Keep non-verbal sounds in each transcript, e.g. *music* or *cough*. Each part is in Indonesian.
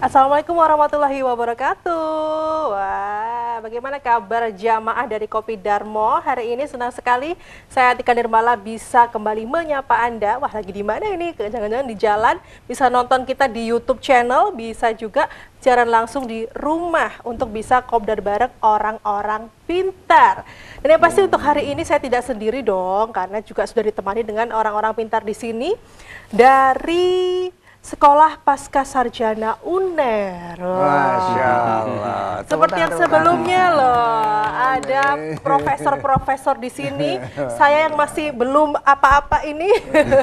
Assalamualaikum warahmatullahi wabarakatuh. Wah, bagaimana kabar jamaah dari Kopi Darmo? Hari ini senang sekali saya Atika Nirmala bisa kembali menyapa Anda. Wah, lagi di mana ini? Jangan-jangan di jalan, bisa nonton kita di YouTube channel, bisa juga jalan langsung di rumah untuk bisa kopdar bareng orang-orang pintar. Dan yang pasti untuk hari ini saya tidak sendiri dong, karena juga sudah ditemani dengan orang-orang pintar di sini dari Sekolah Pasca Sarjana UNER. Masya Allah. Seperti yang sebelumnya loh, ada profesor-profesor di sini. Saya yang masih belum apa-apa ini,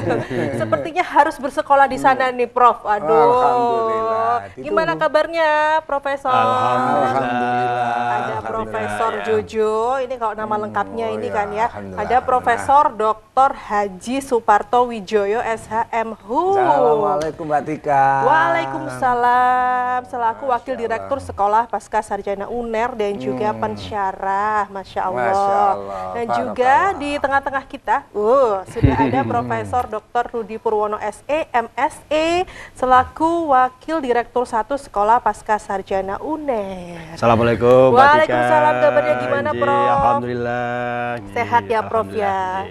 *laughs* sepertinya harus bersekolah di sana nih, Prof. Aduh. Gimana kabarnya, Profesor? Alhamdulillah. Ada Profesor iya. Jojo, ini kalau nama hmm, lengkapnya oh ini iya, kan ya. Ada Profesor Dr. Haji Suparto Wijoyo, SHM. Assalamualaikum Mbak Tika. Waalaikumsalam. Selaku Wakil Direktur Sekolah Pasca Sarjana UNER dan juga hmm. pensyarah, Masya Allah. Masya Allah. Dan juga di tengah-tengah kita, uh, sudah ada *laughs* Profesor Dr. Rudi Purwono SE, MSE, selaku Wakil Direktur satu Sekolah Pasca Sarjana UNER. Assalamualaikum Waalaikumsalam. Kabarnya gimana Prof? Alhamdulillah. Sehat ya Prof ya.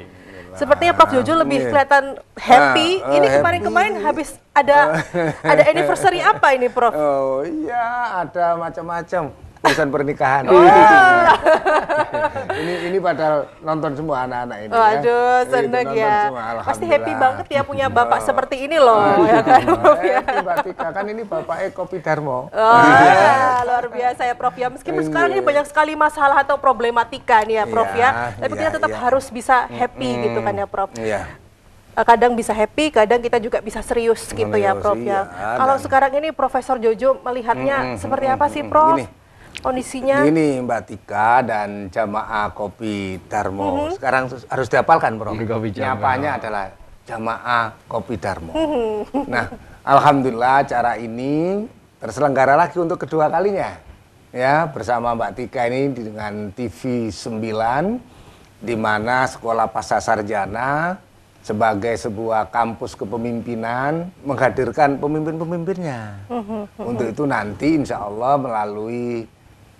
Sepertinya Prof Jojo lebih yeah. kelihatan happy. Uh, uh, ini kemarin-kemarin habis ada uh, ada anniversary apa ini Prof? Oh iya ada macam-macam urusan pernikahan. Oh. *laughs* ini ini padahal nonton semua anak-anak ini. Ya. Waduh, ya. seneng ya. Semua, Pasti happy banget ya punya bapak oh. seperti ini loh, oh. ya kan iya. Prof ya. Eh, kan ini bapak Eko Darmo. Oh, ya. luar biasa ya Prof ya. Meskipun iya. sekarang ini banyak sekali masalah atau problematika nih ya Prof ya, ya. tapi ya, kita tetap ya. harus bisa happy hmm. gitu kan ya Prof. Iya eh, kadang bisa happy, kadang kita juga bisa serius gitu ya Prof ya. Iya. Kalau sekarang ini Profesor Jojo melihatnya mm, seperti mm, apa sih Prof? Gini, kondisinya? Ini Mbak Tika dan jamaah kopi Darmo. Mm-hmm. Sekarang harus diapalkan Bro. Kopi Nyapanya ya. adalah jamaah kopi Darmo. Mm-hmm. Nah, alhamdulillah cara ini terselenggara lagi untuk kedua kalinya. Ya, bersama Mbak Tika ini dengan TV 9 di mana Sekolah Pasca Sarjana sebagai sebuah kampus kepemimpinan menghadirkan pemimpin-pemimpinnya. Mm-hmm. Untuk itu nanti insya Allah melalui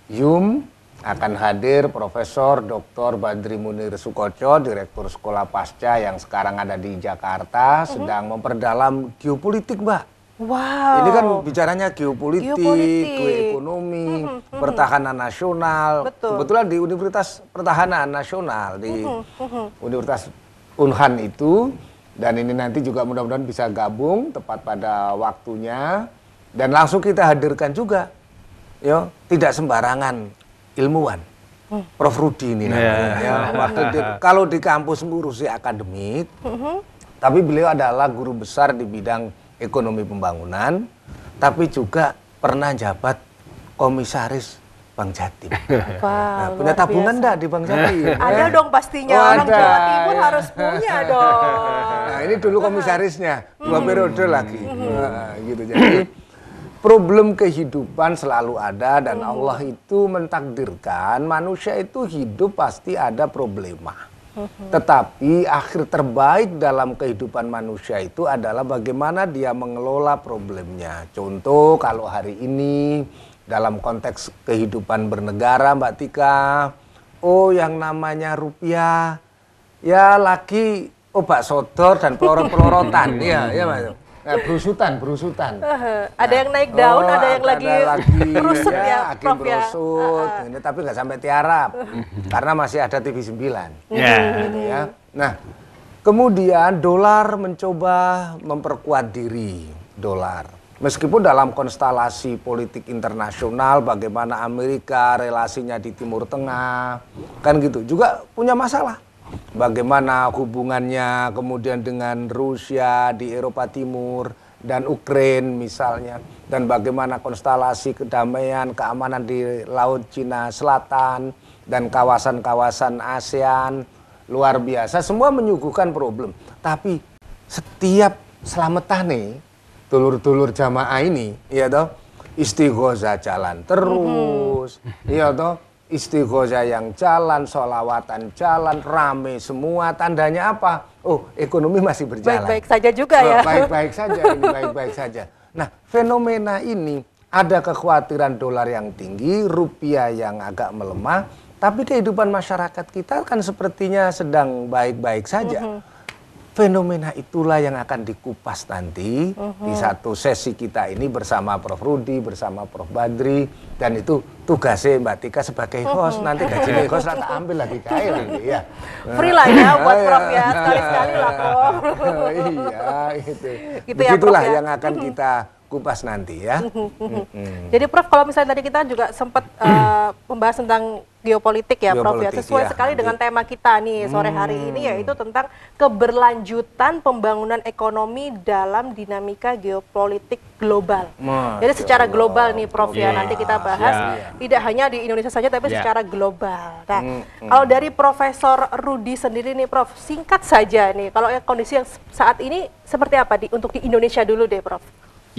Yum akan hadir Profesor Dr. Badri Munir Sukoco, Direktur Sekolah Pasca yang sekarang ada di Jakarta, mm -hmm. sedang memperdalam geopolitik, Mbak. Wow. Ini kan bicaranya geopolitik, geopolitik. geoekonomi, mm -hmm. pertahanan nasional. Betul. Kebetulan di Universitas Pertahanan Nasional di mm -hmm. Universitas Unhan itu dan ini nanti juga mudah-mudahan bisa gabung tepat pada waktunya dan langsung kita hadirkan juga yo ya, tidak sembarangan ilmuwan. Hmm. Prof Rudi ini iya. namanya. Ya, waktu di, *laughs* kalau di kampus ngurusi akademik, mm -hmm. tapi beliau adalah guru besar di bidang ekonomi pembangunan, tapi juga pernah jabat komisaris Bang Jatim. *laughs* Wow, nah, punya tabungan enggak di Bang Jatim? *laughs* Ya. dong pastinya. Oh, Orang ada. Jawa Timur ya. harus punya dong. Nah, ini dulu komisarisnya, dua hmm. periode lagi. Hmm. Nah, gitu. Jadi problem kehidupan selalu ada dan Allah itu mentakdirkan manusia itu hidup pasti ada problema. Tetapi akhir terbaik dalam kehidupan manusia itu adalah bagaimana dia mengelola problemnya. Contoh kalau hari ini dalam konteks kehidupan bernegara Mbak Tika, oh yang namanya rupiah ya lagi obat sodor dan pelorot-pelorotan ya ya eh, berusutan, berusutan. Uh, ada nah. yang naik daun, oh, ada yang ada lagi, lagi *laughs* iya, ya, ya. berusut ya, ya Prof berusut, ya. ini tapi nggak sampai tiarap *laughs* karena masih ada TV 9. Yeah. Gitu ya. Nah, kemudian dolar mencoba memperkuat diri dolar. Meskipun dalam konstelasi politik internasional, bagaimana Amerika relasinya di Timur Tengah, kan gitu, juga punya masalah bagaimana hubungannya kemudian dengan Rusia di Eropa Timur dan Ukraina misalnya dan bagaimana konstelasi kedamaian keamanan di laut Cina Selatan dan kawasan-kawasan ASEAN luar biasa semua menyuguhkan problem tapi setiap selamatan dulur-dulur jamaah ini ya toh istighosa jalan terus mm -hmm. ya toh istighosa yang jalan, sholawatan jalan, rame semua. Tandanya apa? Oh, ekonomi masih berjalan. Baik-baik saja juga ya. Oh, baik-baik saja, ini baik-baik saja. Nah, fenomena ini ada kekhawatiran dolar yang tinggi, rupiah yang agak melemah, tapi kehidupan masyarakat kita kan sepertinya sedang baik-baik saja. Mm -hmm fenomena itulah yang akan dikupas nanti uhum. di uh-huh. satu sesi kita ini bersama Prof Rudi, bersama Prof Badri dan itu tugasnya Mbak Tika sebagai uh-huh. host uhum. nanti gaji host rata *laughs* ambil lagi kail ini ya. Free lah ya buat iya. Prof ya sekali-sekali lah Prof. *laughs* iya gitu. gitu Begitulah Prof, ya. yang akan mm-hmm. kita kupas nanti ya. *laughs* Jadi Prof, kalau misalnya tadi kita juga sempat uh, *clears throat* membahas tentang geopolitik ya Prof ya, sesuai ya, sekali nanti. dengan tema kita nih sore hari hmm. ini yaitu tentang keberlanjutan pembangunan ekonomi dalam dinamika geopolitik global. Mas, Jadi secara global nih Prof yeah. ya iya. nanti kita bahas yeah. tidak hanya di Indonesia saja tapi yeah. secara global. Nah, Hmm. kalau dari Profesor Rudi sendiri nih Prof, singkat saja nih kalau ya kondisi yang saat ini seperti apa di untuk di Indonesia dulu deh Prof.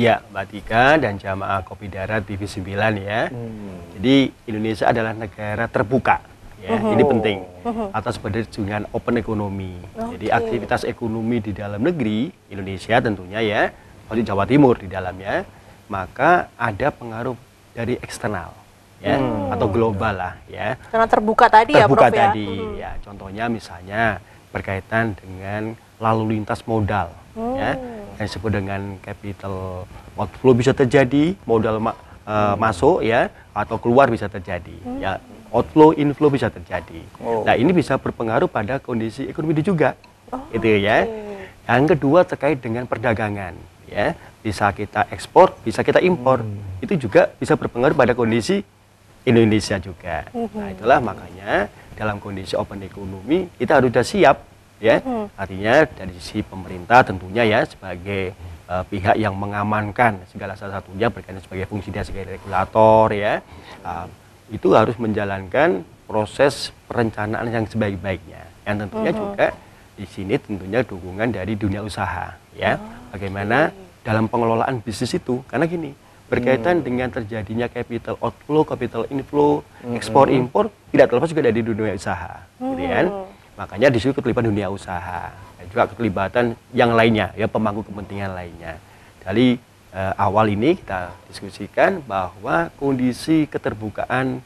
Ya, Mbak Tika dan jamaah Kopi Darat TV 9 ya. Hmm. Jadi Indonesia adalah negara terbuka. Ya, oh. ini penting oh. atas dengan open ekonomi. Okay. Jadi aktivitas ekonomi di dalam negeri Indonesia tentunya ya, kalau Jawa Timur di dalamnya, maka ada pengaruh dari eksternal ya hmm. atau global lah ya. Karena terbuka tadi ya, terbuka ya Prof tadi, ya. ya. Contohnya misalnya berkaitan dengan lalu lintas modal hmm. ya oh yang disebut dengan capital outflow bisa terjadi, modal ma uh, hmm. masuk ya atau keluar bisa terjadi. Hmm. Ya, outflow inflow bisa terjadi. Oh. Nah, ini bisa berpengaruh pada kondisi ekonomi juga. Oh, itu ya. Okay. Yang kedua terkait dengan perdagangan ya. Bisa kita ekspor, bisa kita impor. Hmm. Itu juga bisa berpengaruh pada kondisi Indonesia juga. Hmm. Nah, itulah makanya dalam kondisi open ekonomi kita harus sudah siap ya. -hmm. Artinya dari sisi pemerintah tentunya ya sebagai uh, pihak yang mengamankan segala salah satunya berkaitan sebagai fungsi dia sebagai regulator ya. Uh, itu harus menjalankan proses perencanaan yang sebaik-baiknya. Yang tentunya -hmm. juga di sini tentunya dukungan dari dunia usaha ya. Oh, Bagaimana dalam pengelolaan bisnis itu karena gini berkaitan hmm. dengan terjadinya capital outflow, capital inflow, hmm. ekspor impor tidak terlepas juga dari dunia usaha, hmm. gitu ya kan? mm. Makanya di situ keterlibatan dunia usaha dan juga keterlibatan yang lainnya, ya pemangku kepentingan lainnya. Dari eh, awal ini kita diskusikan bahwa kondisi keterbukaan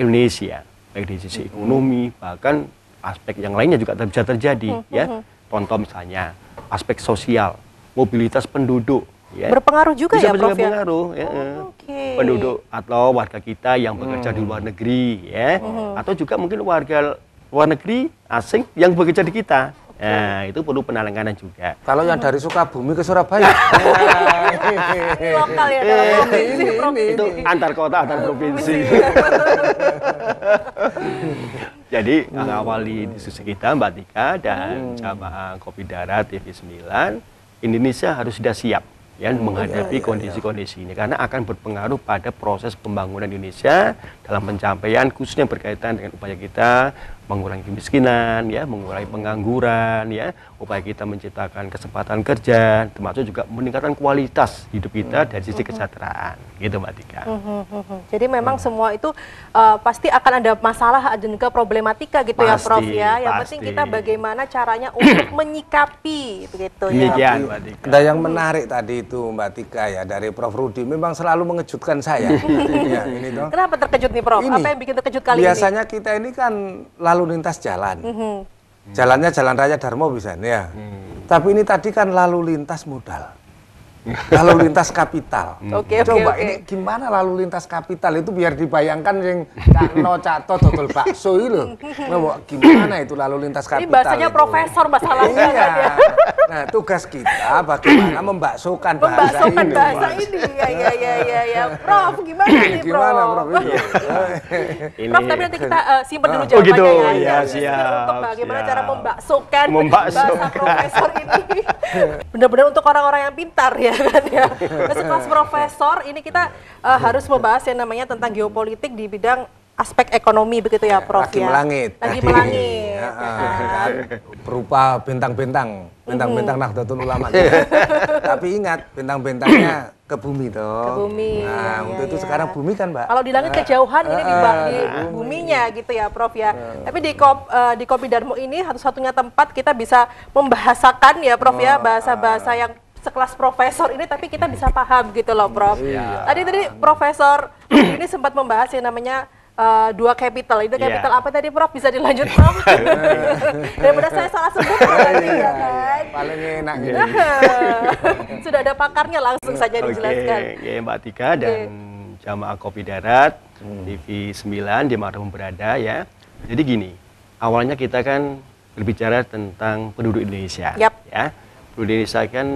Indonesia baik di sisi mm-hmm. ekonomi bahkan aspek yang lainnya juga bisa terjadi mm-hmm. ya. Contoh misalnya aspek sosial, mobilitas penduduk ya. Berpengaruh juga bisa ya Prof ya? berpengaruh ya. Oh, okay. Penduduk atau warga kita yang bekerja hmm. di mm. luar negeri ya hmm. atau juga mungkin warga luar negeri asing yang bekerja di kita. Nah, itu perlu penanganan juga. Kalau yang dari Sukabumi ke Surabaya. Ya, eh, itu antar kota, antar provinsi. *laughs* Jadi mengawali diskusi kita Mbak Tika dan jamaah hmm. Kopi Darat TV9, Indonesia harus sudah siap ya hmm. menghadapi iya, iya, kondisi-kondisi iya. ini karena akan berpengaruh pada proses pembangunan Indonesia dalam pencapaian khususnya berkaitan dengan upaya kita mengurangi kemiskinan ya mengurangi pengangguran ya upaya kita menciptakan kesempatan kerja, termasuk juga meningkatkan kualitas hidup kita dari sisi mm-hmm. kesejahteraan, gitu Mbak Tika. Mm-hmm. Jadi memang hmm. semua itu uh, pasti akan ada masalah dan juga problematika gitu ya, pasti, ya Prof ya. Yang pasti. penting kita bagaimana caranya untuk menyikapi begitu. ya. Mbak Tika. Dan yang menarik tadi itu Mbak Tika ya dari Prof Rudi memang selalu mengejutkan saya. *laughs* ya, ini Kenapa terkejut nih Prof? Ini, Apa yang bikin terkejut kali biasanya ini? Biasanya kita ini kan lalu lintas jalan. -hmm Jalannya jalan raya Darmo bisa ya. Hmm. Tapi ini tadi kan lalu lintas modal lalu lintas kapital. *laughs* Oke, okay, Coba okay, okay. ini gimana lalu lintas kapital itu biar dibayangkan yang cakno, cato, total bakso itu. Nah, gimana itu lalu lintas kapital Ini bahasanya itu. profesor masalahnya. iya. ya. Nah, tugas kita bagaimana membaksokan bahasa bahasa ini. bahasa ini. Ya, ya, ya, ya, ya. Prof, gimana iya, nih, Prof? Gimana, Prof? Iya. *laughs* ini. Prof, tapi nanti kita uh, eh, simpan dulu oh, gitu. ya. ya, ya untuk bagaimana siap. cara membaksokan, membaksokan bahasa profesor ini. *laughs* Benar-benar untuk orang-orang yang pintar ya. Kan, ya Masih ya. profesor ini kita uh, harus membahas yang namanya tentang geopolitik di bidang aspek ekonomi begitu ya iya, Prof Lagi ya. melangit. Lagi melangit. Ya, *laughs* kan? bintang bintang-bintang bentang bentang-bentang mhm. Nahdlatul Ulama. Gitu. *laughs* Tapi ingat bintang-bintangnya ke bumi toh. Ke bumi. Nah, untuk ya, itu iya. sekarang bumi kan, Mbak. Kalau di langit kejauhan ini di, ah, di iya. buminya gitu ya, Prof ya. Tapi di kop, uh, di Kopi Darmo ini satu-satunya tempat kita bisa membahasakan ya, Prof uh, ya, oh, bahasa-bahasa ah. yang sekelas profesor ini tapi kita bisa paham gitu loh Prof. Iya. Tadi tadi profesor *clears throat* ini sempat membahas yang namanya uh, dua capital. Itu iya. capital yeah. apa tadi Prof? Bisa dilanjut Prof? *laughs* Iya. *laughs* Daripada saya salah sebut iya, ya kan? Paling enak gitu. *laughs* Sudah ada pakarnya langsung saja dijelaskan. Oke, ya, Mbak Tika okay. dan Jamaah Kopi Darat hmm. TV 9 di Marhum berada ya. Jadi gini, awalnya kita kan berbicara tentang penduduk Indonesia yep. ya. Penduduk Indonesia kan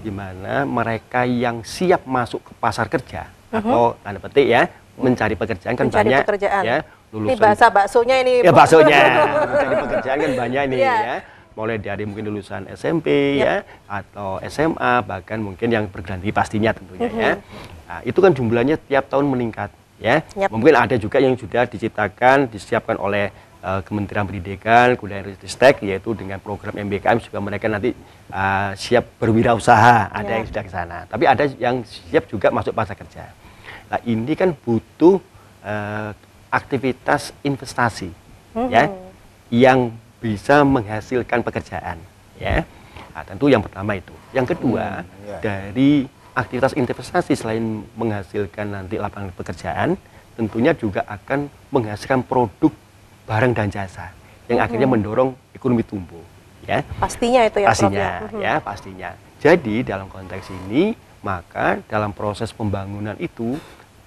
di mana mereka yang siap masuk ke pasar kerja uh mhm. -huh. atau tanda petik ya mencari pekerjaan kan banyak pekerjaan. ya lulusan ini bahasa baksonya ini ya baksonya *laughs* mencari pekerjaan kan banyak ini yeah. ya mulai dari mungkin lulusan SMP yep. Iya. ya atau SMA bahkan mungkin yang berganti pastinya tentunya uh-huh. ya mhm. nah, itu kan jumlahnya tiap tahun meningkat ya yep. mungkin ada juga yang sudah diciptakan disiapkan oleh Eh, Kementerian Pendidikan, Kuliah Ristek yaitu dengan program MBKM juga mereka nanti uh, siap berwirausaha, ada ya. yang sudah ke sana. Tapi ada yang siap juga masuk pasar kerja. Nah, ini kan butuh uh, aktivitas investasi hmm ya yang bisa menghasilkan pekerjaan ya. Nah, tentu yang pertama itu. Yang kedua hmm. ya. dari aktivitas investasi selain menghasilkan nanti lapangan pekerjaan, tentunya juga akan menghasilkan produk barang dan jasa yang akhirnya mendorong ekonomi tumbuh ya pastinya itu ya pastinya Prof. ya, ya pastinya jadi dalam konteks ini maka dalam proses pembangunan itu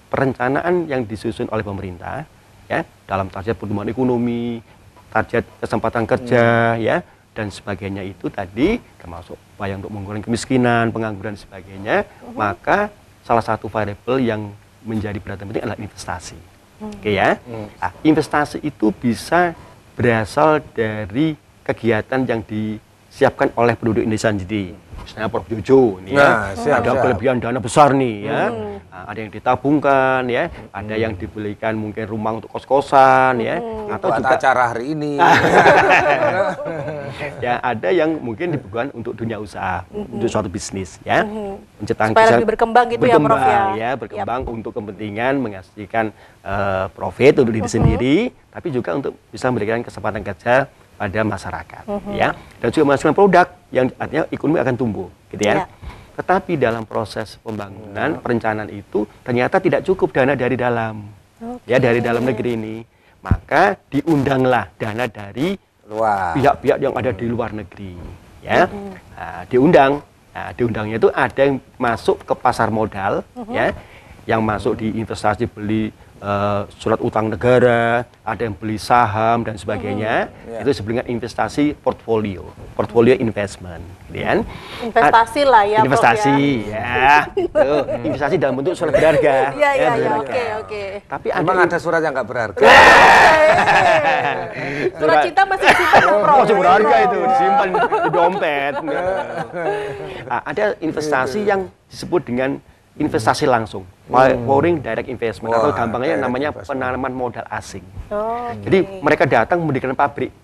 perencanaan yang disusun oleh pemerintah ya dalam target pertumbuhan ekonomi target kesempatan kerja hmm. ya dan sebagainya itu tadi termasuk upaya untuk mengurangi kemiskinan pengangguran sebagainya hmm. maka salah satu variabel yang menjadi berat penting adalah investasi oke ya hmm. nah, investasi itu bisa berasal dari kegiatan yang disiapkan oleh penduduk Indonesia sendiri misalnya Prof Jojo nih ya. Nah, siap, ada siap. kelebihan dana besar nih ya. Hmm. Ah, ada yang ditabungkan ya, hmm. ada yang dibelikan mungkin rumah untuk kos-kosan ya. hmm. atau Buat juga acara hari ini. *laughs* ya ada yang mungkin dibutuhkan untuk dunia usaha, hmm. untuk suatu bisnis ya. Hmm. mencetak Supaya lebih berkembang gitu berkembang, ya Prof ya. ya berkembang yep. untuk kepentingan menghasilkan uh, profit untuk diri hmm. sendiri, tapi juga untuk bisa memberikan kesempatan kerja pada masyarakat mm-hmm. ya dan juga menghasilkan produk yang artinya ekonomi akan tumbuh gitu ya. Yeah. Tetapi dalam proses pembangunan iya. perencanaan itu ternyata tidak cukup dana dari dalam. Okay. Ya dari dalam negeri ini. Maka diundanglah dana dari luar. Pihak-pihak yang ada di luar negeri ya. Mm-hmm. Nah, diundang. Nah, diundangnya itu ada yang masuk ke pasar modal mm-hmm. ya yang masuk di investasi beli Eh, surat utang negara, ada yang beli saham dan sebagainya. Hmm. Yeah. Itu sebenarnya investasi portfolio, portfolio investment, gitu kan? Investasi ah, lah ya, ya. Investasi, ya. ya. *laughs* Tuh, investasi dalam bentuk surat berharga. Iya iya ya, iya. Oke oke. Tapi ada, ada surat yang nggak berharga. *laughs* surat cinta masih disimpan dong, oh, berharga iya, itu iya. disimpan di dompet. Nah, *laughs* ada investasi iya, yang disebut dengan investasi langsung Foreign hmm. Direct Investment Wah, atau gampangnya namanya investment. penanaman modal asing. Oh, okay. Jadi mereka datang mendirikan pabrik.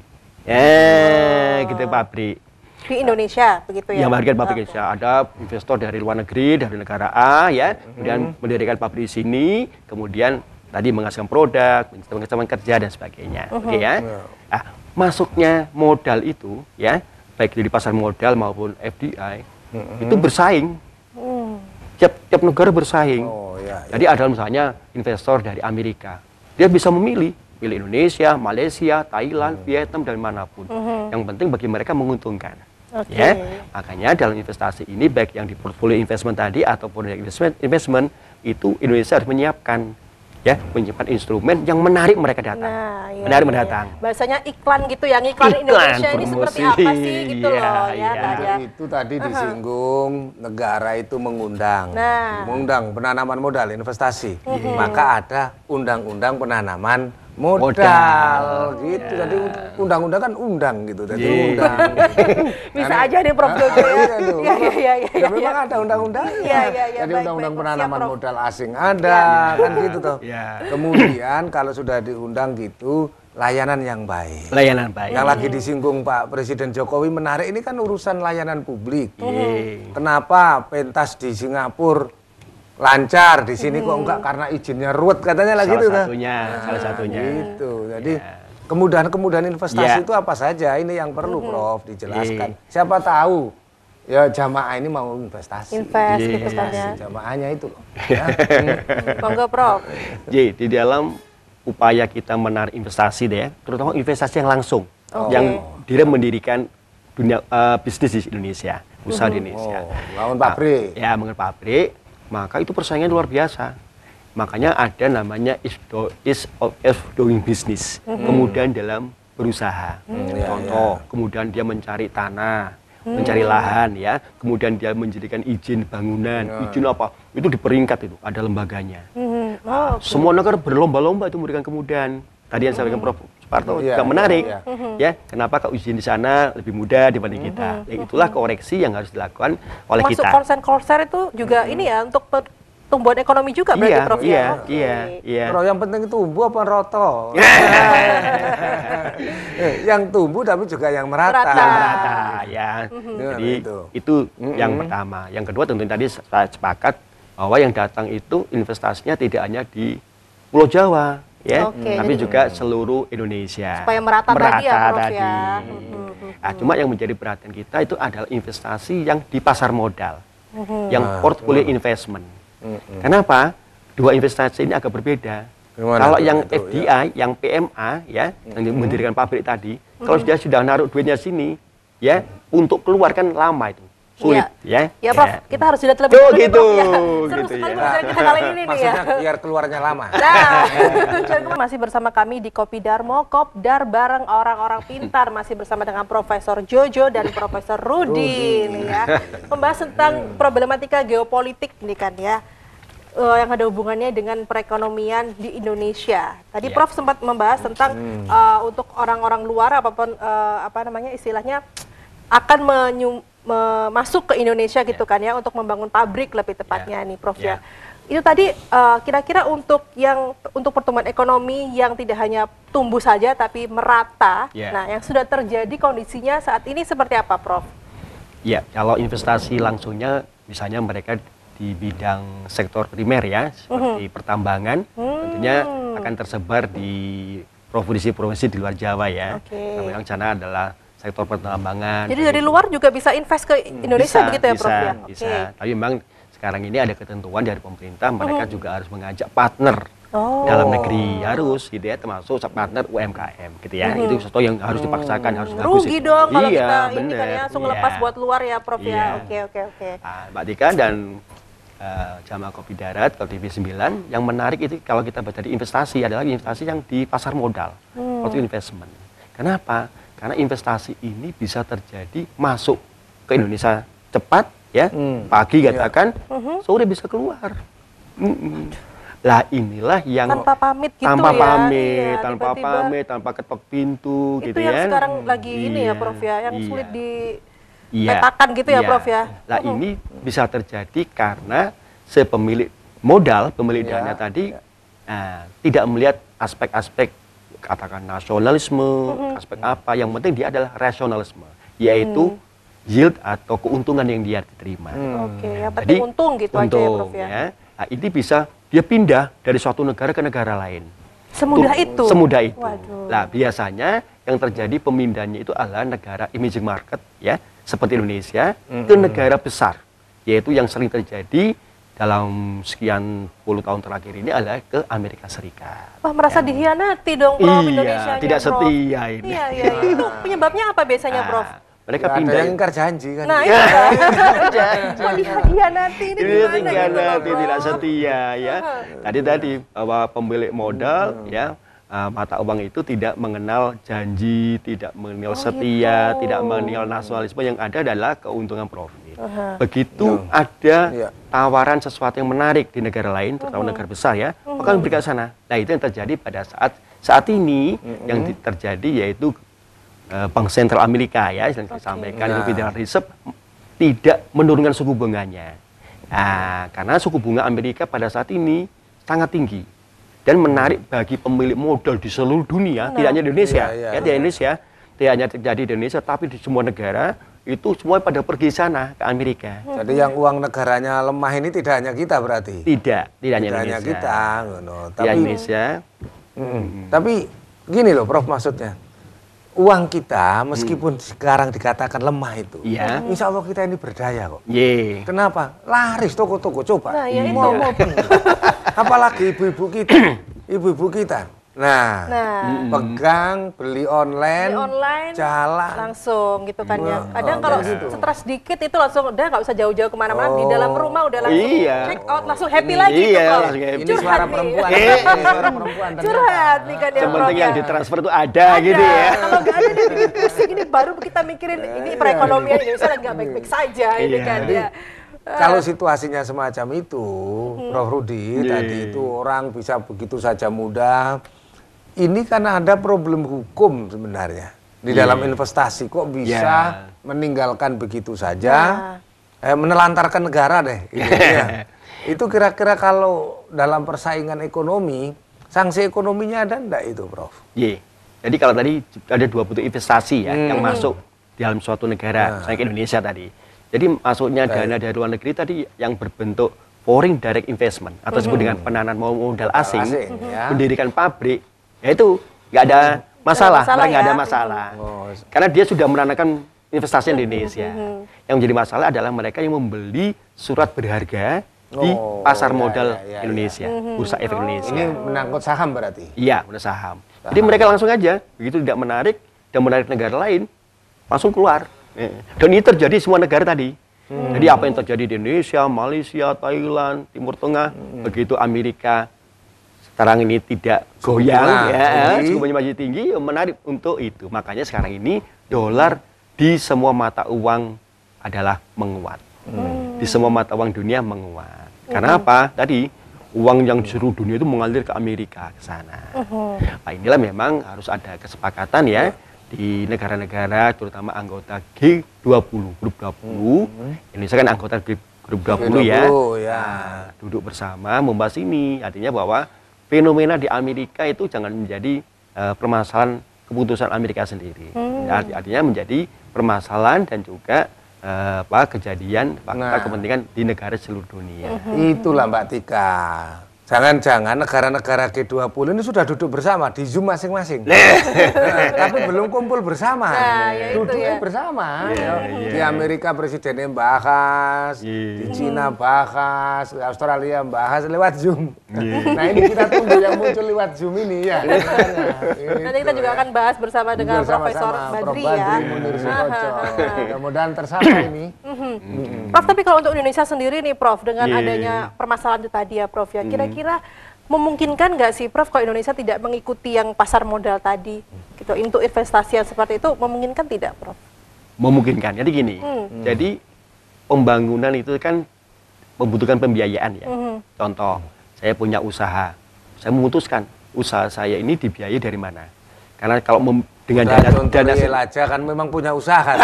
Eh, oh. Ya, gitu pabrik. Di Indonesia begitu ya. Yang mendirikan pabrik Indonesia. Ada investor dari luar negeri, dari negara A ya, hmm. kemudian hmm. mendirikan pabrik di sini, kemudian tadi menghasilkan produk, menghasilkan kerja dan sebagainya. Uh hmm. -huh. Oke okay, ya. ya. Nah, masuknya modal itu ya, baik di pasar modal maupun FDI, hmm. itu bersaing. Hmm. Tiap tiap negara bersaing. Oh Ya, ya. Jadi ada misalnya investor dari Amerika, dia bisa memilih pilih Indonesia, Malaysia, Thailand, hmm. Vietnam dan manapun. Hmm. Yang penting bagi mereka menguntungkan. Okay. Ya, makanya dalam investasi ini baik yang di portfolio investment tadi ataupun yang investment investment itu Indonesia harus menyiapkan ya menyimpan instrumen yang menarik mereka datang. Nah, iya, menarik iya. mendatang. Bahasanya iklan gitu ya, iklan, iklan Indonesia promosi. ini seperti apa sih *laughs* gitu iya, loh ya. Iya. Ya. Nah, itu tadi uh -huh. disinggung negara itu mengundang. Nah. Mengundang penanaman modal investasi. Uh nah. -huh. Maka ada undang-undang penanaman modal, modal gitu. Ya. Jadi undang-undang kan undang gitu. Jadi yeah. undang. *laughs* Bisa aja nih Prof Iya, ya. Iya iya iya. Ya, memang ada undang-undang. Iya iya iya. Jadi undang-undang penanaman ya, modal asing ada ya. kan gitu toh. Ya. Kemudian kalau sudah diundang gitu layanan yang baik. Layanan baik. Yang lagi disinggung Pak Presiden Jokowi menarik ini kan urusan layanan publik. Yeah. Kenapa pentas di Singapura lancar di sini hmm. kok enggak karena izinnya ruwet katanya lagi itu salah kan? satunya nah, salah satunya itu jadi yeah. kemudahan-kemudahan investasi yeah. itu apa saja ini yang perlu hmm. Prof dijelaskan yeah. siapa tahu ya jamaah ini mau investasi invest yeah. Iya. investasi jamaahnya itu loh *laughs* iya. ya. Prof jadi di dalam upaya kita menarik investasi deh ya, terutama investasi yang langsung oh. yang dia mendirikan dunia uh, bisnis di Indonesia usaha di hmm. Indonesia oh, bangun pabrik nah, ya bangun pabrik maka itu persaingan luar biasa. Makanya ada namanya is, do, is of, doing business. -hmm. Kemudian dalam berusaha. -hmm. hmm ya, ya. Contoh, yeah, kemudian dia mencari tanah, hmm. mencari lahan ya kemudian dia menjadikan izin bangunan ya. izin apa itu di peringkat itu ada lembaganya hmm. oh, okay. semua negara berlomba-lomba itu memberikan kemudahan tadi yang saya sampaikan prof parto yeah, juga iya, menarik yeah, yeah. ya kenapa keujian di sana lebih mudah dibanding kita mm -hmm. ya, itulah koreksi yang harus dilakukan oleh Masuk kita konsen konser itu juga mm -hmm. ini ya untuk pertumbuhan ekonomi juga berarti iya, Prof ya? iya, ya okay. iya iya yang penting tumbuh apa roto *laughs* yang tumbuh tapi juga yang merata merata, yang merata ya mm -hmm. jadi itu, itu mm -hmm. yang pertama yang kedua tentunya tadi saya sepakat bahwa yang datang itu investasinya tidak hanya di Pulau Jawa ya, okay, tapi juga seluruh Indonesia. Supaya merata, merata tadi ya, Prof, ya. tadi. ya. Nah, cuma yang menjadi perhatian kita itu adalah investasi yang di pasar modal, hmm. yang nah, portfolio hmm. investment. Hmm. Kenapa? Dua investasi ini agak berbeda. Gimana kalau yang itu, FDI, ya? yang PMA, ya, hmm. yang mendirikan pabrik tadi, hmm. kalau mm-hmm. dia sudah naruh duitnya sini, ya, hmm. untuk keluarkan lama itu sulit iya. ya. Iya, ya, Prof, kita harus sudah terlebih dahulu. gitu. Prof, ya. Seru gitu, sekali ya. kali ini nih ya. biar keluarnya lama. Nah, masih bersama kami di Kopi Darmo, Kopdar bareng orang-orang pintar masih bersama dengan Profesor Jojo dan Profesor Rudi nih ya. Membahas tentang problematika geopolitik nih kan ya. Uh, yang ada hubungannya dengan perekonomian di Indonesia. Tadi ya. Prof sempat membahas tentang hmm. uh, untuk orang-orang luar apapun uh, apa namanya istilahnya akan menyum, masuk ke Indonesia gitu yeah. kan ya untuk membangun pabrik lebih tepatnya yeah. nih Prof yeah. ya itu tadi eh, kira-kira uh, untuk yang untuk pertumbuhan ekonomi yang tidak hanya tumbuh saja tapi merata. Yeah. Nah, yang sudah terjadi kondisinya saat ini seperti apa, Prof? Ya, yeah, kalau investasi langsungnya misalnya mereka di bidang sektor primer ya, seperti mm -hmm. pertambangan, -hmm. tentunya akan tersebar di provinsi-provinsi di luar Jawa ya. Okay. Yang rencana adalah sektor pertambangan. Jadi dari luar juga bisa invest ke hmm. Indonesia bisa, begitu ya Prof? ya? bisa. Okay. Tapi memang sekarang ini ada ketentuan dari pemerintah, mereka hmm. juga harus mengajak partner oh. dalam negeri harus gitu ya termasuk partner UMKM gitu ya hmm itu sesuatu yang harus dipaksakan hmm harus mm. bagus rugi dong kalau iya, kita ini kan ya langsung yeah. lepas buat luar ya Prof ya iya. oke oke oke nah, Mbak Tika dan uh, Jamaah Kopi Darat kalau TV 9 yang menarik itu kalau kita baca di investasi adalah investasi yang di pasar modal hmm. waktu mm. investment kenapa karena investasi ini bisa terjadi masuk ke Indonesia cepat ya, hmm. pagi iya. katakan, ya. sore bisa keluar. Hmm. Lah inilah yang tanpa pamit gitu tanpa ya. Pamit, iya, tanpa tiba -tiba. pamit, tanpa ketok pintu Itu gitu ya. Itu yang sekarang lagi iya, ini ya Prof ya, yang iya. sulit di iya, petakan gitu ya, iya. ya Prof ya. Lah uhum. ini bisa terjadi karena sepemilik modal, pemilik iya, dana tadi iya. Nah, tidak melihat aspek-aspek katakan nasionalisme, mm-hmm. aspek apa, yang penting dia adalah rasionalisme, yaitu mm. yield atau keuntungan yang dia terima. Hmm. Oke, okay, yang penting untung gitu untung, aja ya Prof ya. ya. Nah, ini bisa dia pindah dari suatu negara ke negara lain. Semudah Tuh, itu. Semudah itu. Waduh. Nah, biasanya yang terjadi pemindahannya itu adalah negara emerging market ya, seperti Indonesia mm -hmm. ke negara besar, yaitu yang sering terjadi dalam sekian puluh tahun terakhir ini adalah ke Amerika Serikat. Wah merasa yang... dihianati dong Prof iya, Indonesia. tidak Prof. setia ini. Iya, iya, iya. itu *laughs* penyebabnya apa biasanya nah, Prof? Mereka ya, pindah. Ada ingkar janji kan. Nah, *laughs* iya. janji. Kok dihianati ini Dia gimana gitu, nanti, tidak setia ya. Tadi tadi bahwa pemilik modal hmm. ya uh, mata uang itu tidak mengenal janji, tidak mengenal oh, setia, gitu. tidak mengenal nasionalisme yang ada adalah keuntungan profit. Uh -huh. Begitu no. ada yeah. tawaran sesuatu yang menarik di negara lain, terutama uh -huh. negara besar ya, uh -huh. maka berikan sana. Nah itu yang terjadi pada saat saat ini uh -huh. yang terjadi yaitu uh, Bank Sentral Amerika ya yang okay. disampaikan nah. Federal Reserve tidak menurunkan suku bunganya. Nah, karena suku bunga Amerika pada saat ini sangat tinggi dan menarik bagi pemilik modal di seluruh dunia, nah. tidak hanya di Indonesia, ya, ya. ya tidak Indonesia, tidak hanya terjadi di Indonesia, tapi di semua negara itu semua pada pergi sana ke Amerika. Jadi yang uang negaranya lemah ini tidak hanya kita berarti. Tidak, tidak, tidak hanya Indonesia. kita, no. tapi Indonesia. Mm, mm. Tapi gini loh, Prof maksudnya uang kita hmm. meskipun hmm. sekarang dikatakan lemah itu, ya. insya Allah kita ini berdaya kok. Ye. Kenapa? Laris toko-toko coba. Nah, ya hmm. mau mau *laughs* Apalagi ibu-ibu kita, *clears throat* ibu-ibu kita Nah, nah. pegang, beli online, beli online, jalan langsung gitu kan ya. Kadang oh, kalau gitu. stres dikit itu langsung udah nggak usah jauh-jauh kemana-mana oh. di dalam oh. rumah udah langsung iya. check out langsung happy ini, lagi iya, tuh gitu kalau curhat ini suara nih. perempuan, eh. ini suara perempuan curhat nih kan yang penting yang ditransfer tuh ada, ada. gitu ya. Kalau nggak ada dia bikin pusing ini baru kita mikirin nah, ini iya, perekonomian iya. Indonesia lagi nggak baik-baik saja ini iya. kan ya. Kalau eh. situasinya semacam itu, hmm. Prof. Rudi, yeah. tadi iya, itu orang bisa begitu saja mudah, ini karena ada problem hukum sebenarnya di yeah. dalam investasi kok bisa yeah. meninggalkan begitu saja yeah. eh, menelantarkan negara deh ya. *laughs* itu kira-kira kalau dalam persaingan ekonomi sanksi ekonominya ada enggak itu Prof? Iya. Yeah. Jadi kalau tadi ada dua bentuk investasi ya hmm. yang masuk di dalam suatu negara, nah. saya ke Indonesia tadi. Jadi masuknya Baik. dana dari luar negeri tadi yang berbentuk foreign direct investment atau disebut hmm. dengan penanaman modal asing, asing ya. mendirikan pabrik ya itu nggak ada masalah, nggak ada masalah. Nggak ada ya. masalah. Oh. Karena dia sudah menanamkan investasi di Indonesia. Mm-hmm. Yang jadi masalah adalah mereka yang membeli surat berharga oh, di pasar ya, modal ya, ya, ya. Indonesia, ya. bursa efek oh. Indonesia. Ini menangkut saham berarti? Iya, menangkut saham. saham. Jadi mereka langsung aja, begitu tidak menarik dan menarik negara lain, langsung keluar. Eh, dan ini terjadi semua negara tadi. Hmm. Jadi apa yang terjadi di Indonesia, Malaysia, Thailand, Timur Tengah, hmm. begitu Amerika terang ini tidak goyang nah, ya suku bunga masih tinggi ya menarik untuk itu makanya sekarang ini dolar di semua mata uang adalah menguat hmm. di semua mata uang dunia menguat hmm. karena apa tadi uang yang di dunia itu mengalir ke Amerika ke sana hmm. nah inilah memang harus ada kesepakatan ya di negara-negara terutama anggota G20 grup 20 hmm. Indonesia kan anggota grup 20, 20 ya, ya. Nah, duduk bersama membahas ini artinya bahwa fenomena di Amerika itu jangan menjadi uh, permasalahan keputusan Amerika sendiri. Hmm. Art artinya menjadi permasalahan dan juga eh, apa kejadian fakta nah. kepentingan di negara seluruh dunia. Hmm. Itulah Mbak Tika. Jangan-jangan negara-negara G20 ini sudah duduk bersama di Zoom masing-masing. Nah. *laughs* Tapi belum kumpul bersama. Nah, ya Duduknya ya. bersama. Yeah, yeah. Iya. Di Amerika presidennya bahas, yeah. di iya. Cina bahas, di Australia bahas lewat Zoom. Yeah. Nah, ini kita tunggu yang muncul lewat Zoom ini ya. Iya. Nanti kita gitu juga ya. akan bahas bersama dengan bersama Profesor Badri, Prof. Badri ya. Munir Mudah-mudahan tersampai *clears throat* ini. Mhm. Prof, tapi kalau untuk Indonesia sendiri nih Prof, dengan adanya permasalahan itu tadi ya Prof ya, kira-kira kira-kira memungkinkan nggak sih Prof kalau Indonesia tidak mengikuti yang pasar modal tadi gitu untuk investasi yang seperti itu memungkinkan tidak Prof? Memungkinkan. Jadi gini. Hmm. Jadi pembangunan itu kan membutuhkan pembiayaan ya. Hmm. Contoh, saya punya usaha. Saya memutuskan usaha saya ini dibiayai dari mana. Karena kalau dengan dana dana aja kan memang punya usaha kan?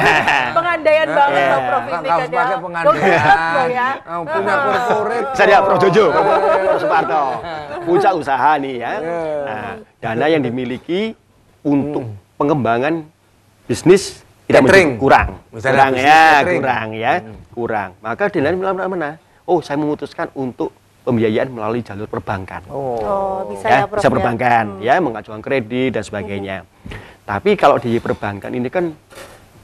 *laughs* pengandaian eh, banget yeah. Kan Prof ini kan pakai pengandaian ya. oh, punya korporat saya Prof Jojo eh. Prof Suparto punya usaha nih ya eh. nah, dana yang dimiliki untuk hmm. pengembangan bisnis tidak catering. kurang ya, kurang ya kurang hmm. ya kurang maka dengan mana oh saya memutuskan untuk pembiayaan melalui jalur perbankan. Oh, oh bisa ya, ya bisa ya. perbankan ya, hmm. ya mengajukan kredit dan sebagainya. Hmm. Tapi kalau di perbankan ini kan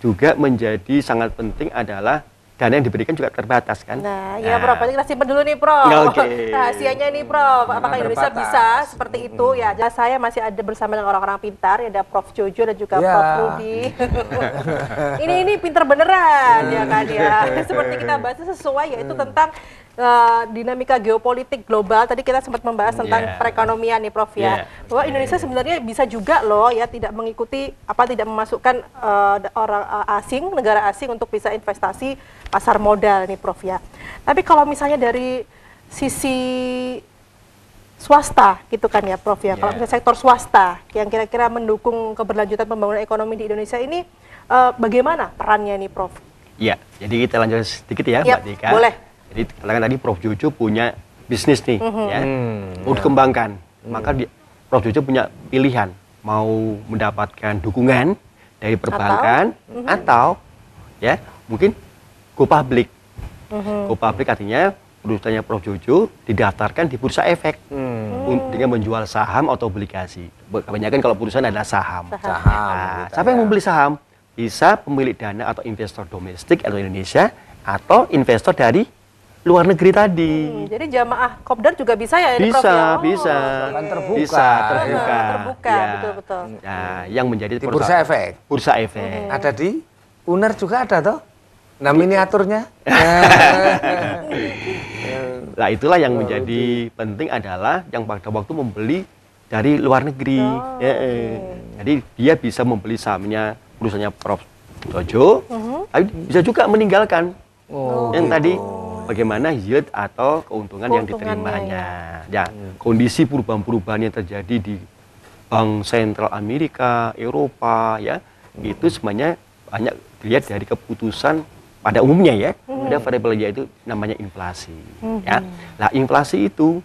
juga menjadi sangat penting adalah dana yang diberikan juga terbatas kan. Nah, ya nah. Prof, ini kita simpan dulu nih Prof. Okay. Rahasianya nih Prof, apakah Indonesia terbatas. bisa seperti itu hmm. ya? Jelas saya masih ada bersama dengan orang-orang pintar, ada Prof Jojo dan juga yeah. Prof Rudi. *laughs* ini ini pintar beneran ya kan ya. *laughs* Seperti kita bahas sesuai yaitu hmm. tentang Eh, dinamika geopolitik global tadi kita sempat membahas hmm, tentang iya. perekonomian nih Prof ya iya. bahwa Indonesia sebenarnya bisa juga loh ya tidak mengikuti apa tidak memasukkan uh, orang uh, asing negara asing untuk bisa investasi pasar modal nih Prof ya tapi kalau misalnya dari sisi swasta gitu kan ya Prof ya yeah. kalau iya. misalnya sektor swasta yang kira-kira mendukung keberlanjutan pembangunan ekonomi di Indonesia ini uh, bagaimana perannya nih Prof? Ya, jadi kita lanjut sedikit ya yep, Mbak Dika. Boleh. Jadi katakan tadi Prof Jojo punya bisnis nih, mm-hmm. ya, mau hmm. dikembangkan. Hmm. Maka dia, Prof Jojo punya pilihan mau mendapatkan dukungan dari perbankan atau, mm-hmm. atau ya mungkin go public. Mm-hmm. Go public artinya perusahaannya Prof Jojo didaftarkan di bursa efek hmm. dengan menjual saham atau obligasi. Kebanyakan kalau perusahaan ada saham. Saham. saham nah, gitu ya. siapa yang membeli saham? Bisa pemilik dana atau investor domestik atau Indonesia atau investor dari luar negeri tadi. Hmm, jadi jamaah kopdar juga bisa ya? Bisa, Prof, ya? Oh, bisa. terbuka. Bisa, terbuka. terbuka, ya. betul-betul. Nah, yang menjadi di bursa, efek. Bursa efek. Hmm. Ada di UNER juga ada toh? Nah miniaturnya. *laughs* nah itulah yang oh, menjadi penting adalah yang pada waktu membeli dari luar negeri. Oh, ya, okay. Jadi dia bisa membeli sahamnya perusahaannya Prof. Dojo, uh hmm. -huh. tapi bisa juga meninggalkan oh, yang gitu. tadi bagaimana yield atau keuntungan yang diterimanya. Ya. ya, kondisi perubahan-perubahan yang terjadi di bank sentral Amerika, Eropa, ya hmm. itu semuanya banyak dilihat dari keputusan pada umumnya ya hmm. ada variabel itu namanya inflasi. Ya. Hmm. Ya, lah inflasi itu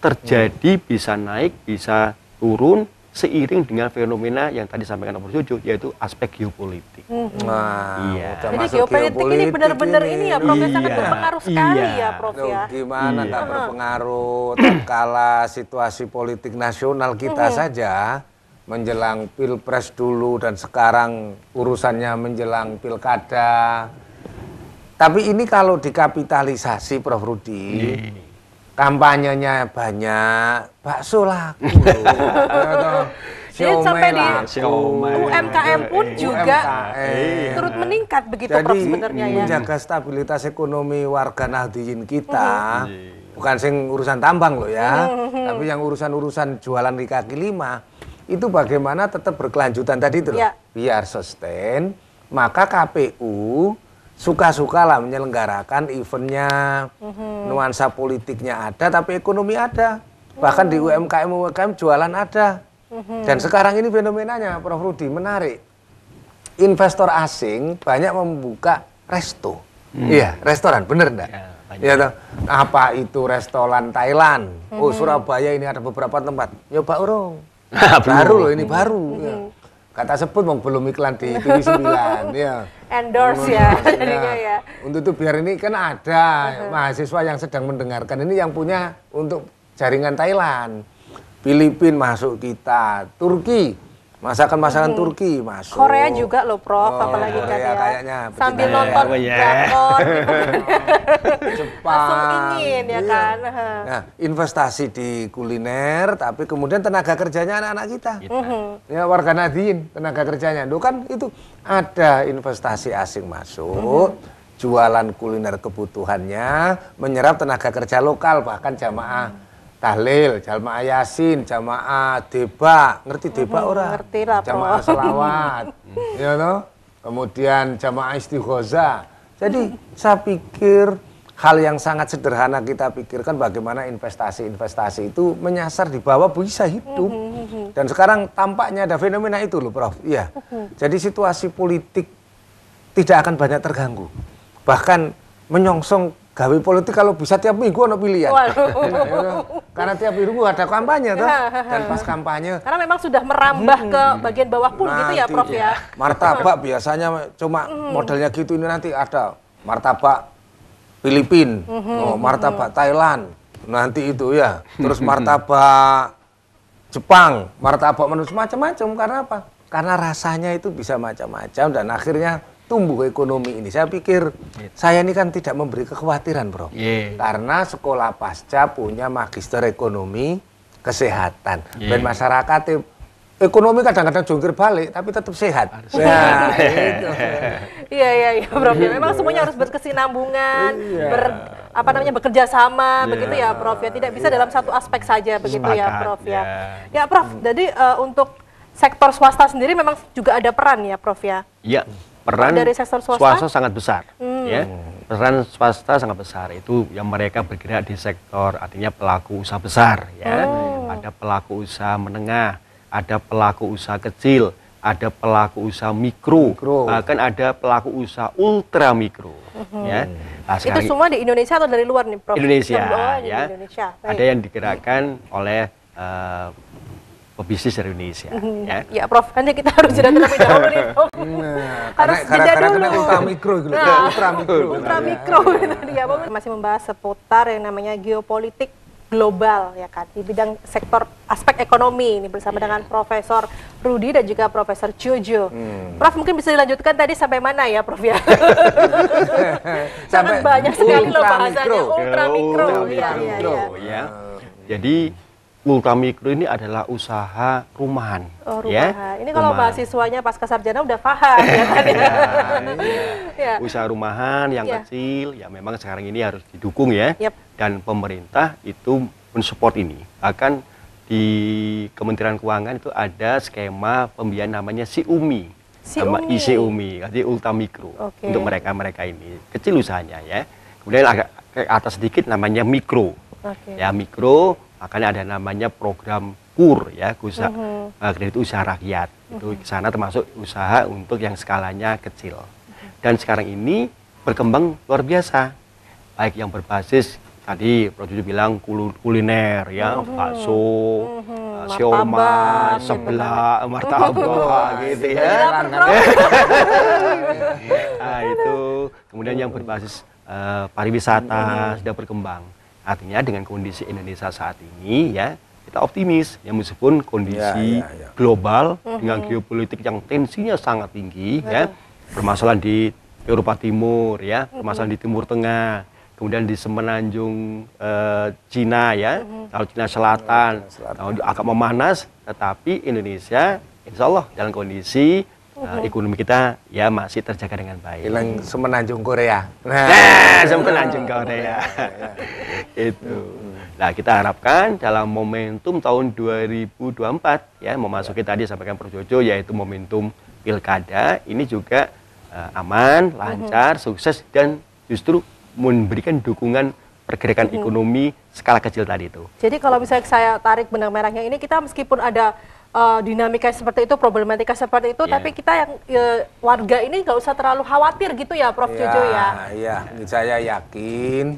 terjadi hmm. bisa naik bisa turun seiring dengan fenomena yang tadi sampaikan nomor 7 yaitu aspek geopolitik. Mm -hmm. Nah, iya. Jadi geopolitik, geopolitik ini benar-benar ini, ini ya Prof ya, iya. sangat berpengaruh sekali iya. ya Prof Loh, ya. Gimana iya. tak berpengaruh kala situasi politik nasional kita mm -hmm. saja menjelang pilpres dulu dan sekarang urusannya menjelang pilkada. Tapi ini kalau dikapitalisasi Prof Rudi. -hmm kampanyenya banyak bakso laku Jadi *laughs* sampai di UMKM pun eh, eh, juga UMKM. Iya. turut meningkat begitu Jadi, Prof sebenarnya ya. menjaga stabilitas ekonomi warga nahdiyin kita hmm. bukan sing urusan tambang loh ya, hmm. tapi yang urusan-urusan jualan di kaki lima itu bagaimana tetap berkelanjutan tadi itu loh. Ya. Biar sustain, maka KPU suka-suka lah menyelenggarakan eventnya, mm-hmm. nuansa politiknya ada, tapi ekonomi ada. Bahkan mm-hmm. di UMKM UMKM jualan ada. Mm-hmm. Dan sekarang ini fenomenanya, Prof. Rudi menarik. Investor asing banyak membuka resto, mm. iya restoran, bener enggak? Ya, ya apa itu restoran Thailand? Mm-hmm. Oh mhm. Surabaya ini ada beberapa tempat. Nyoba ya, urung, *laughs* baru loh ini mhm. baru. Mm-hmm. Ya Kata sebut mau belum iklan di TV 9 *laughs* iya. ya. Endorse ya jadinya ya. Untuk itu biar ini kan ada uh-huh. mahasiswa yang sedang mendengarkan ini yang punya untuk jaringan Thailand. Filipin masuk kita, Turki Masakan-masakan hmm. Turki masuk. Korea juga loh, Prof, oh, apalagi Korea kan ya. Kayaknya, Sambil ya. nonton yeah. Oh, iya. drakor gitu. *laughs* Jepang. ingin ya iya. kan. Nah, investasi di kuliner tapi kemudian tenaga kerjanya anak-anak kita. gitu. Ya warga Nadin, tenaga kerjanya. Itu kan itu ada investasi asing masuk. -hmm jualan kuliner kebutuhannya, menyerap tenaga kerja lokal bahkan jamaah. Hmm tahlil, jamaah yasin, jamaah deba, ngerti deba hmm, ora? Ngerti lah, Jamaah selawat, *laughs* mm. ya you know? kemudian jamaah istighosa. Jadi saya pikir hal yang sangat sederhana kita pikirkan bagaimana investasi-investasi itu menyasar di bawah bisa hidup. Mm-hmm, mm-hmm. Dan sekarang tampaknya ada fenomena itu loh Prof. Iya. Mm-hmm. Jadi situasi politik tidak akan banyak terganggu. Bahkan menyongsong gawe politik kalau bisa tiap minggu ada pilihan. *laughs* Ya, ya, ya. Karena tiap minggu ada kampanye toh *laughs* dan pas kampanye. Karena memang sudah merambah hmm. ke bagian bawah pun nanti, gitu ya Prof ya. Martabak *laughs* biasanya cuma hmm. modelnya gitu ini nanti ada martabak Filipin, hmm. oh, martabak hmm. Thailand nanti itu ya. Terus martabak Jepang, martabak manusia macam-macam karena apa? Karena rasanya itu bisa macam-macam dan akhirnya tumbuh ekonomi ini. Saya pikir yeah. saya ini kan tidak memberi kekhawatiran, Bro. Yeah. Karena sekolah pasca punya magister ekonomi kesehatan. Yeah. Dan masyarakat e, ekonomi kadang-kadang jungkir balik tapi tetap sehat. Nah, *laughs* iya iya iya Prof. Ya, iya. memang semuanya harus berkesinambungan, yeah. ber apa namanya bekerja sama yeah. begitu ya Prof ya. Tidak bisa yeah. dalam satu aspek saja begitu ya, Semakan. Ya. Iya. ya Prof ya. Yeah. Ya Prof, hmm. jadi uh, untuk sektor swasta sendiri memang juga ada peran ya Prof ya. Iya. Yeah peran dari sektor swasta? swasta sangat besar hmm. ya peran swasta sangat besar itu yang mereka bergerak di sektor artinya pelaku usaha besar ya hmm. ada pelaku usaha menengah ada pelaku usaha kecil ada pelaku usaha mikro, mikro. bahkan ada pelaku usaha ultra mikro hmm. ya nah, sekarang, itu semua di Indonesia atau dari luar nih Prof Indonesia ya Indonesia. ada yang digerakkan oleh uh, pebisnis dari Indonesia. Mm-hmm. Ya. ya, Prof. Kan ya kita harus mhm. jeda terlebih dahulu nih, Prof. Iya, harus karena, jeda karena, dulu. Karena mikro gitu. Nah, mikro iya. ya, gitu dia. Masih membahas seputar yang namanya geopolitik global ya kan di bidang sektor aspek ekonomi ini bersama yeah. dengan Profesor Rudi dan juga Profesor Jojo. Hmm. Prof mungkin bisa dilanjutkan tadi sampai mana ya Prof ya? *laughs* *laughs* sampai Sangat banyak sekali loh bahasanya Ultra mikro ya, ya. ya. Jadi Ultramikro ini adalah usaha rumahan. Oh, ya. rumahan. Ya? Ini kalau rumahan. mahasiswanya pas sarjana udah paham *laughs* ya kan ya. ya. Usaha rumahan yang ya. kecil ya memang sekarang ini harus didukung ya. Yep. Dan pemerintah itu mensupport ini. Akan di Kementerian Keuangan itu ada skema pembiayaan namanya si Umi. Si Umi. IC UMI, jadi ultramikro okay. untuk mereka-mereka ini. Kecil usahanya ya. Kemudian agak ke atas sedikit namanya mikro. Okay. Ya mikro Makanya ada namanya program KUR ya, usaha, uh mm-hmm. eh, -huh. kredit usaha rakyat. Uh -huh. Itu di mm-hmm. sana termasuk usaha untuk yang skalanya kecil. Uh mm-hmm. -huh. Dan sekarang ini berkembang luar biasa. Baik yang berbasis tadi Prof bilang kul kuliner ya, -huh. bakso, -huh. Eh, sioma, sebelah, martabak gitu, kan. eh, *laughs* gitu ya. Iya, *laughs* nah, itu kemudian yang berbasis pariwisata sudah berkembang. Artinya dengan kondisi Indonesia saat ini ya kita optimis ya meskipun kondisi ya, ya, ya. global mhm. dengan geopolitik yang tensinya sangat tinggi ya permasalahan di Eropa Timur ya mhm. permasalahan di Timur Tengah kemudian di semenanjung eh, Cina ya mm lalu Cina Selatan, Selatan. lalu agak memanas tetapi Indonesia Insya Allah dalam kondisi uh, ekonomi kita ya masih terjaga dengan baik. Hilang semenanjung Korea. Nah, nah semenanjung Korea. *laughs* itu. Nah, kita harapkan dalam momentum tahun 2024 ya, ya memasuki tadi sampaikan Jojo yaitu momentum pilkada ini juga uh, aman, lancar, sukses dan justru memberikan dukungan pergerakan ekonomi skala kecil tadi itu. Jadi kalau misalnya saya tarik benang merahnya ini kita meskipun ada uh, dinamika seperti itu, problematika seperti itu, yeah. tapi kita yang uh, warga ini nggak usah terlalu khawatir gitu ya, Prof yeah, Jojo ya. Iya, yeah. saya yakin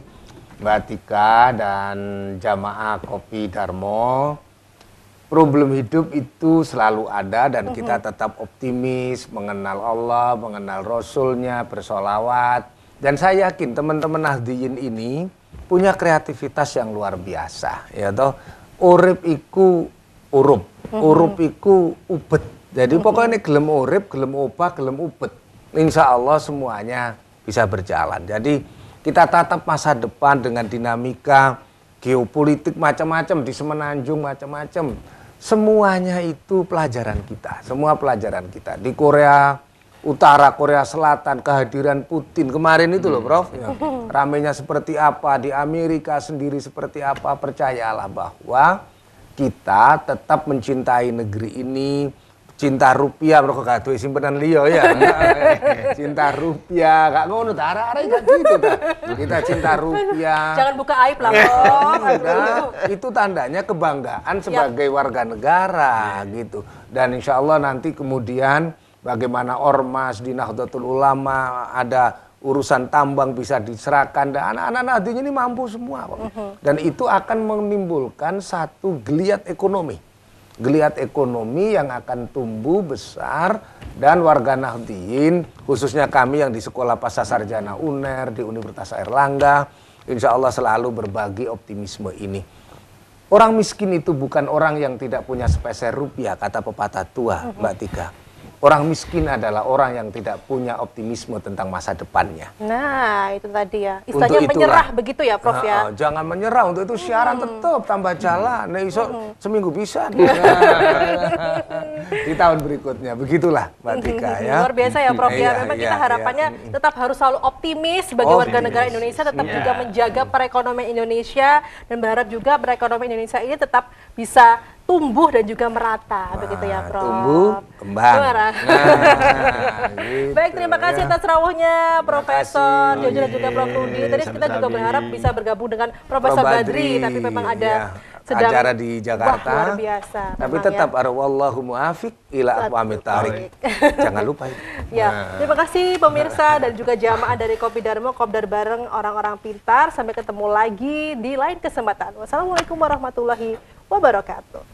Mbak Tika dan jamaah Kopi Darmo, problem hidup itu selalu ada dan mm -hmm. kita tetap optimis mengenal Allah, mengenal Rasulnya, bersolawat. Dan saya yakin teman-teman Nahdiyin ini punya kreativitas yang luar biasa. Ya toh, urip iku urup. Urup iku ubet. Jadi pokoknya gelem urip, gelem opah, gelem ubet. Insya Allah semuanya bisa berjalan. Jadi kita tatap masa depan dengan dinamika geopolitik macam-macam di semenanjung macam-macam. Semuanya itu pelajaran kita, semua pelajaran kita. Di Korea Utara, Korea Selatan, kehadiran Putin kemarin itu loh, Prof. Ya. Ramenya seperti apa di Amerika sendiri seperti apa? Percayalah bahwa kita tetap mencintai negeri ini cinta rupiah kak tuh simpenan Leo ya *laughs* cinta rupiah kak ngono tak arah arah gak gitu ta. kita cinta rupiah jangan buka aib lah iya, bro iya, iya. itu tandanya kebanggaan ya. sebagai ya. warga negara gitu dan insya Allah nanti kemudian bagaimana ormas di Nahdlatul Ulama ada urusan tambang bisa diserahkan dan anak-anak Nahdien ini mampu semua Pak. Mm-hmm. Dan itu akan menimbulkan satu geliat ekonomi. Geliat ekonomi yang akan tumbuh besar dan warga Nahdien khususnya kami yang di Sekolah pasar Sarjana UNER di Universitas Airlangga insya Allah selalu berbagi optimisme ini. Orang miskin itu bukan orang yang tidak punya sepeser rupiah, kata pepatah tua, mm-hmm. Mbak Tika. Orang miskin adalah orang yang tidak punya optimisme tentang masa depannya. Nah, itu tadi ya. Istilahnya menyerah begitu ya, Prof nah, ya. jangan menyerah untuk itu siaran hmm. tetap tambah jalan. Nah, iso hmm. seminggu bisa. *laughs* Nah. Di tahun berikutnya begitulah Mbak Tika hmm, ya. Luar biasa ya, Prof ya. Iya, Memang iya, kita iya. harapannya hmm. tetap harus selalu optimis sebagai optimis. warga negara Indonesia tetap yeah. juga menjaga perekonomian Indonesia dan berharap juga perekonomian Indonesia ini tetap bisa tumbuh dan juga merata nah, begitu ya Prof. Tumbuh, kembang. Nah, *laughs* gitu, Baik, terima ya. kasih ya. atas rawuhnya Profesor Jojo dan juga Prof Rudi. Iya, Tadi Sampai kita juga berharap bisa bergabung dengan Profesor Prof. Badri, Badri, tapi memang ada ya, sedang acara di Jakarta. Wah, luar biasa. Tapi tetap ya. wallahu muafik ila aqwamit tarik. Jangan lupa *laughs* ya. Ya. Terima kasih pemirsa dan juga jamaah dari Kopi Darmo Kopdar bareng orang-orang pintar. Sampai ketemu lagi di lain kesempatan. Wassalamualaikum warahmatullahi wabarakatuh.